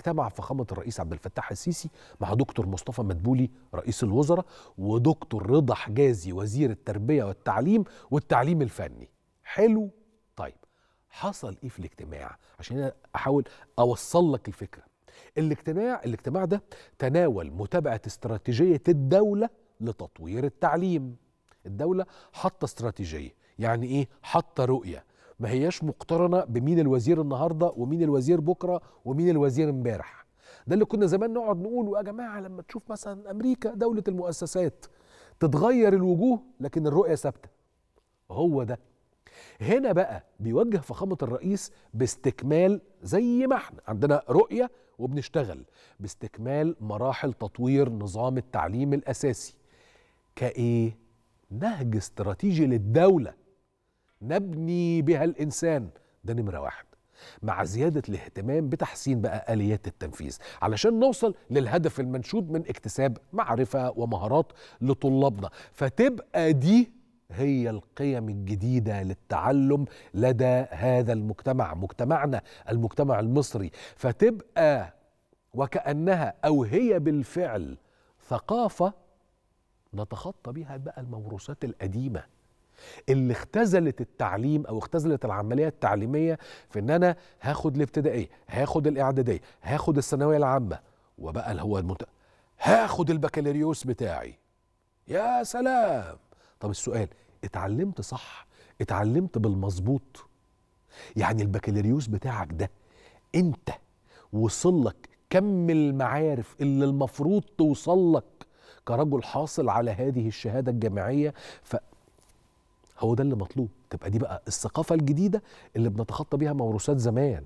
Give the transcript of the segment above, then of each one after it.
اجتمع فخامة الرئيس عبد الفتاح السيسي مع دكتور مصطفى مدبولي رئيس الوزراء ودكتور رضا حجازي وزير التربية والتعليم والتعليم الفني حلو طيب حصل ايه في الاجتماع عشان احاول اوصل لك الفكرة الاجتماع الاجتماع ده تناول متابعة استراتيجية الدولة لتطوير التعليم الدولة حاطة استراتيجية يعني ايه حاطة رؤية ما هياش مقترنه بمين الوزير النهارده ومين الوزير بكره ومين الوزير امبارح ده اللي كنا زمان نقعد نقول يا جماعه لما تشوف مثلا امريكا دوله المؤسسات تتغير الوجوه لكن الرؤيه ثابته هو ده هنا بقى بيوجه فخامه الرئيس باستكمال زي ما احنا عندنا رؤيه وبنشتغل باستكمال مراحل تطوير نظام التعليم الاساسي كايه نهج استراتيجي للدوله نبني بها الانسان ده نمره واحد مع زياده الاهتمام بتحسين بقى اليات التنفيذ علشان نوصل للهدف المنشود من اكتساب معرفه ومهارات لطلابنا فتبقى دي هي القيم الجديدة للتعلم لدى هذا المجتمع مجتمعنا المجتمع المصري فتبقى وكأنها أو هي بالفعل ثقافة نتخطى بها بقى الموروثات القديمة اللي اختزلت التعليم او اختزلت العمليه التعليميه في ان انا هاخد الابتدائيه هاخد الاعداديه هاخد الثانويه العامه وبقى اللي هو المت... هاخد البكالوريوس بتاعي يا سلام طب السؤال اتعلمت صح اتعلمت بالمظبوط يعني البكالوريوس بتاعك ده انت وصل لك كم المعارف اللي المفروض توصل لك كرجل حاصل على هذه الشهادة الجامعية ف هو ده اللي مطلوب تبقى دي بقى الثقافه الجديده اللي بنتخطى بيها موروثات زمان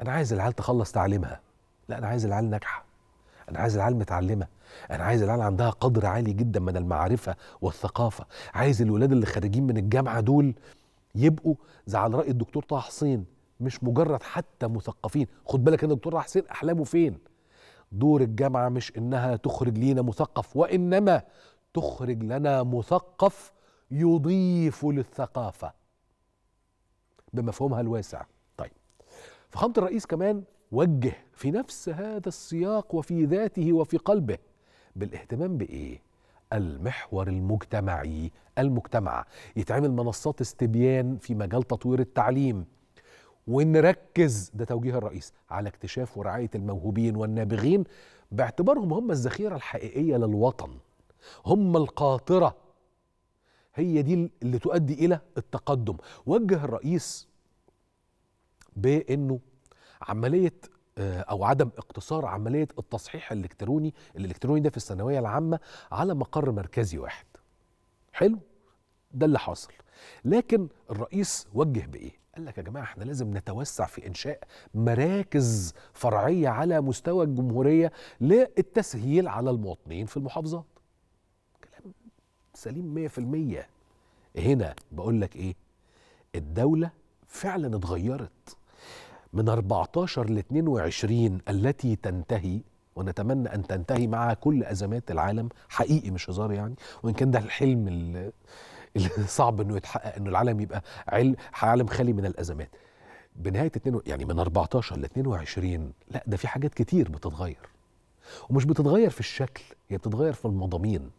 انا عايز العيال تخلص تعليمها لا انا عايز العيال ناجحه انا عايز العيال متعلمه انا عايز العيال عندها قدر عالي جدا من المعرفه والثقافه عايز الولاد اللي خارجين من الجامعه دول يبقوا زي على راي الدكتور طه حسين مش مجرد حتى مثقفين خد بالك ان الدكتور طه حسين احلامه فين دور الجامعه مش انها تخرج لينا مثقف وانما تخرج لنا مثقف يضيف للثقافة بمفهومها الواسع طيب فخامة الرئيس كمان وجه في نفس هذا السياق وفي ذاته وفي قلبه بالاهتمام بإيه؟ المحور المجتمعي المجتمع يتعمل منصات استبيان في مجال تطوير التعليم ونركز ده توجيه الرئيس على اكتشاف ورعاية الموهوبين والنابغين باعتبارهم هم الذخيرة الحقيقية للوطن هم القاطرة هي دي اللي تؤدي الى التقدم وجه الرئيس بانه عمليه آه، او عدم اقتصار عمليه التصحيح الالكتروني الالكتروني ده في الثانويه العامه على مقر مركزي واحد حلو ده اللي حاصل لكن الرئيس وجه بايه قال لك يا جماعه احنا لازم نتوسع في انشاء مراكز فرعيه على مستوى الجمهوريه للتسهيل على المواطنين في المحافظات سليم 100% هنا بقول لك ايه الدولة فعلا اتغيرت من 14 ل 22 التي تنتهي ونتمنى ان تنتهي مع كل ازمات العالم حقيقي مش هزار يعني وان كان ده الحلم الصعب انه يتحقق انه العالم يبقى علم عالم خالي من الازمات بنهايه يعني من 14 ل 22 لا ده في حاجات كتير بتتغير ومش بتتغير في الشكل هي بتتغير في المضامين